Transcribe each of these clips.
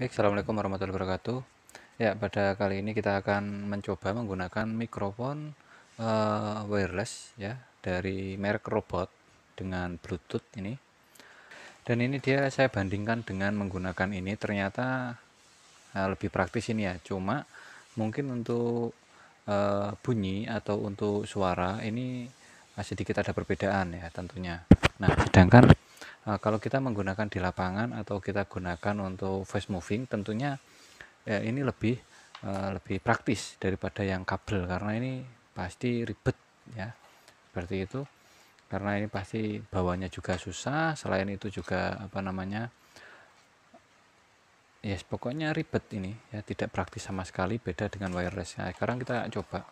Baik, Assalamualaikum warahmatullahi wabarakatuh. Ya, pada kali ini kita akan mencoba menggunakan mikrofon uh, wireless ya dari merek robot dengan Bluetooth ini. Dan ini dia saya bandingkan dengan menggunakan ini ternyata uh, lebih praktis ini ya. Cuma mungkin untuk uh, bunyi atau untuk suara ini sedikit ada perbedaan ya tentunya. Nah, sedangkan Eh, kalau kita menggunakan di lapangan atau kita gunakan untuk face moving tentunya ya, ini lebih eh, lebih praktis daripada yang kabel karena ini pasti ribet ya seperti itu karena ini pasti bawahnya juga susah selain itu juga apa namanya ya yes, pokoknya ribet ini ya tidak praktis sama sekali beda dengan wireless nah, sekarang kita coba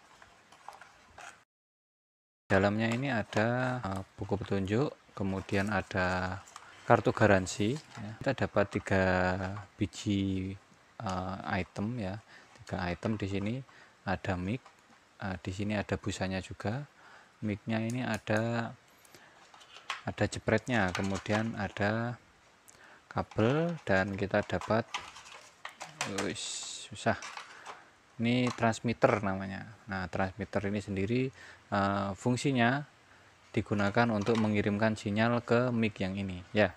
dalamnya ini ada eh, buku petunjuk kemudian ada kartu garansi ya. kita dapat tiga biji uh, item ya tiga item di sini ada mic uh, di sini ada busanya juga micnya ini ada ada jepretnya kemudian ada kabel dan kita dapat susah ini transmitter namanya nah transmitter ini sendiri uh, fungsinya digunakan untuk mengirimkan sinyal ke mic yang ini ya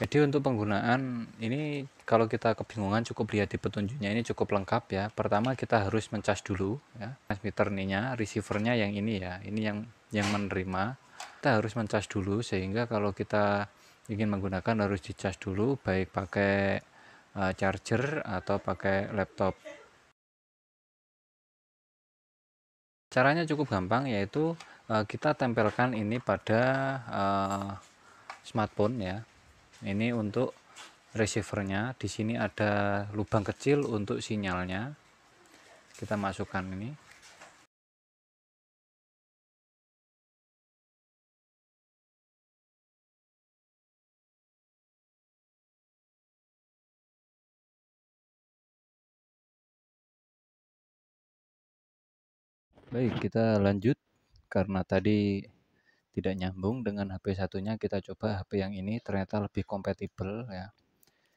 jadi untuk penggunaan ini kalau kita kebingungan cukup lihat di petunjuknya ini cukup lengkap ya pertama kita harus mencas dulu ya transmitter ininya receivernya yang ini ya ini yang yang menerima kita harus mencas dulu sehingga kalau kita ingin menggunakan harus dicas dulu baik pakai eh, charger atau pakai laptop Caranya cukup gampang yaitu uh, kita tempelkan ini pada uh, smartphone ya. Ini untuk receivernya. Di sini ada lubang kecil untuk sinyalnya. Kita masukkan ini. Baik, kita lanjut karena tadi tidak nyambung dengan HP satunya kita coba HP yang ini ternyata lebih kompatibel ya.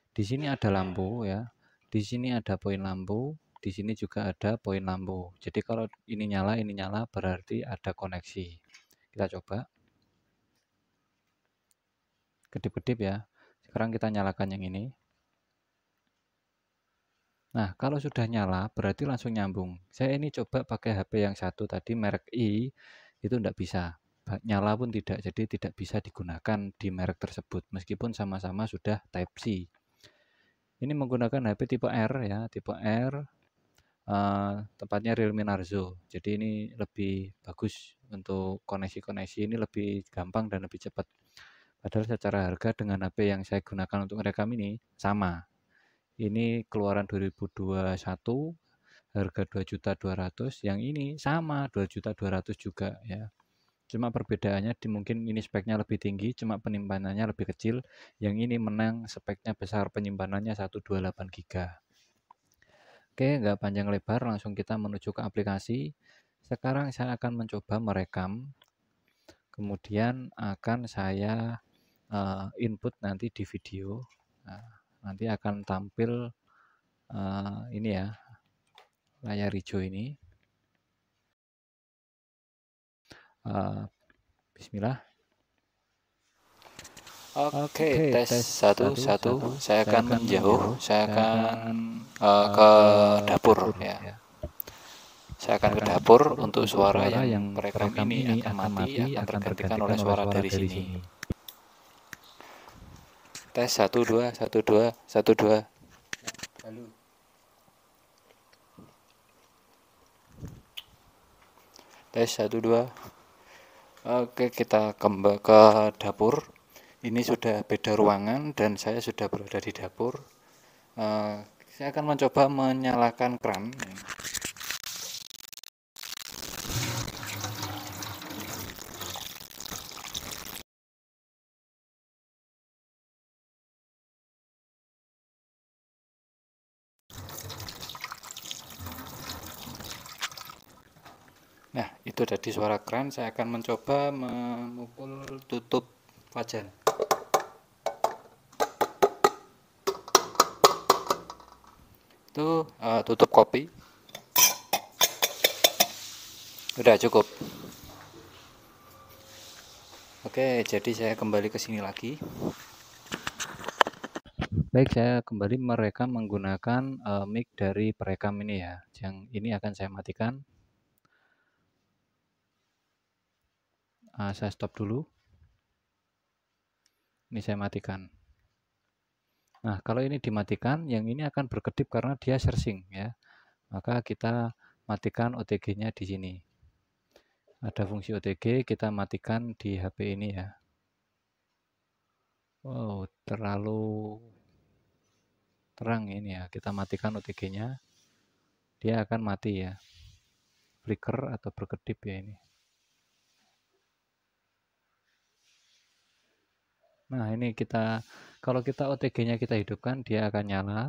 Di sini ada lampu ya. Di sini ada poin lampu, di sini juga ada poin lampu. Jadi kalau ini nyala, ini nyala berarti ada koneksi. Kita coba. Kedip-kedip ya. Sekarang kita nyalakan yang ini. Nah, kalau sudah nyala berarti langsung nyambung. Saya ini coba pakai HP yang satu tadi merek I itu tidak bisa. Nyala pun tidak, jadi tidak bisa digunakan di merek tersebut meskipun sama-sama sudah type C. Ini menggunakan HP tipe R ya, tipe R Uh, eh, tempatnya Realme Narzo. Jadi ini lebih bagus untuk koneksi-koneksi ini lebih gampang dan lebih cepat. Padahal secara harga dengan HP yang saya gunakan untuk merekam ini sama, ini keluaran 2021 harga 2.200 yang ini sama 2.200 juga ya cuma perbedaannya di, mungkin ini speknya lebih tinggi cuma penyimpanannya lebih kecil yang ini menang speknya besar penyimpanannya 128 giga. oke nggak panjang lebar langsung kita menuju ke aplikasi sekarang saya akan mencoba merekam kemudian akan saya eh, input nanti di video nah, nanti akan tampil uh, ini ya layar hijau ini uh, Bismillah Oke, okay, okay, tes, satu, satu, Saya, saya akan menjauh, saya akan uh, ke dapur, dapur ya. ya. Saya akan ke dapur untuk suara yang merekam ini akan mati, akan tergantikan oleh suara dari sini tes satu dua satu dua satu dua lalu tes satu dua oke kita kembali ke dapur ini sudah beda ruangan dan saya sudah berada di dapur uh, saya akan mencoba menyalakan keran Nah, itu tadi suara keren Saya akan mencoba memukul tutup wajan. Itu uh, tutup kopi. Udah cukup. Oke, jadi saya kembali ke sini lagi. Baik, saya kembali merekam menggunakan uh, mic dari perekam ini ya. Yang ini akan saya matikan. uh, saya stop dulu ini saya matikan nah kalau ini dimatikan yang ini akan berkedip karena dia searching ya maka kita matikan OTG nya di sini ada fungsi OTG kita matikan di HP ini ya Wow oh, terlalu terang ini ya kita matikan OTG nya dia akan mati ya flicker atau berkedip ya ini Nah, ini kita kalau kita OTG-nya kita hidupkan, dia akan nyala.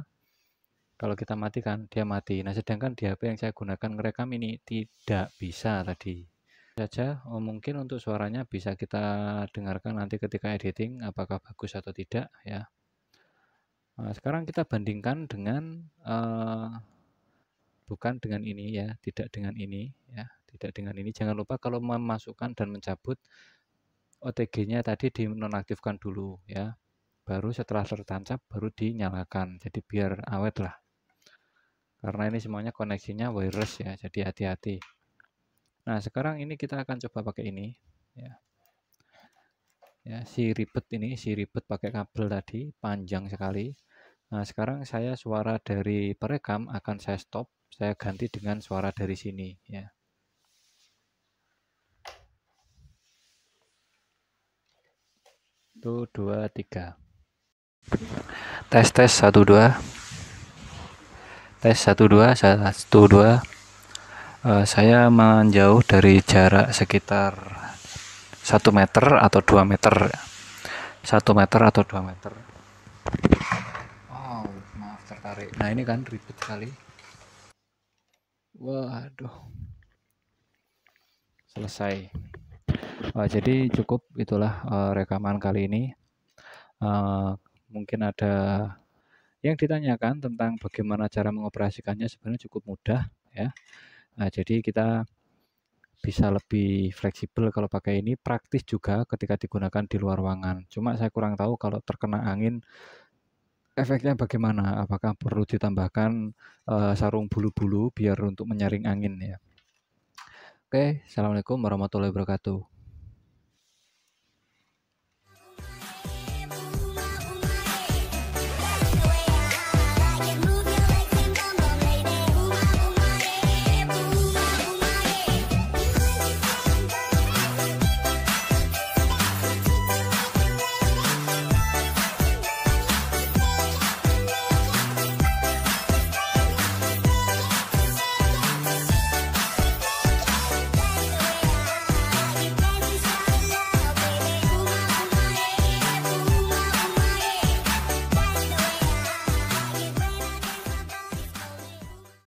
Kalau kita matikan, dia mati. Nah, sedangkan di HP yang saya gunakan ngerekam ini tidak bisa tadi. Saja, oh, mungkin untuk suaranya bisa kita dengarkan nanti ketika editing apakah bagus atau tidak ya. Nah, sekarang kita bandingkan dengan uh, bukan dengan ini ya, tidak dengan ini ya, tidak dengan ini. Jangan lupa kalau memasukkan dan mencabut OTG-nya tadi dinonaktifkan dulu ya. Baru setelah tertancap baru dinyalakan. Jadi biar awet lah. Karena ini semuanya koneksinya wireless ya, jadi hati-hati. Nah, sekarang ini kita akan coba pakai ini ya. Ya, si ribet ini, si ribet pakai kabel tadi panjang sekali. Nah, sekarang saya suara dari perekam akan saya stop, saya ganti dengan suara dari sini ya. Satu, dua, tiga. Tes, tes, satu, dua. Tes, satu, dua, satu, dua. Uh, saya menjauh dari jarak sekitar satu meter atau dua meter. satu meter atau dua meter. Oh, maaf tertarik. Nah, ini kan ribet kali. Waduh. Selesai. Uh, jadi cukup itulah uh, rekaman kali ini. Uh, mungkin ada yang ditanyakan tentang bagaimana cara mengoperasikannya sebenarnya cukup mudah ya. Nah, jadi kita bisa lebih fleksibel kalau pakai ini, praktis juga ketika digunakan di luar ruangan. Cuma saya kurang tahu kalau terkena angin efeknya bagaimana? Apakah perlu ditambahkan uh, sarung bulu-bulu biar untuk menyaring angin ya? Oke, assalamualaikum warahmatullahi wabarakatuh.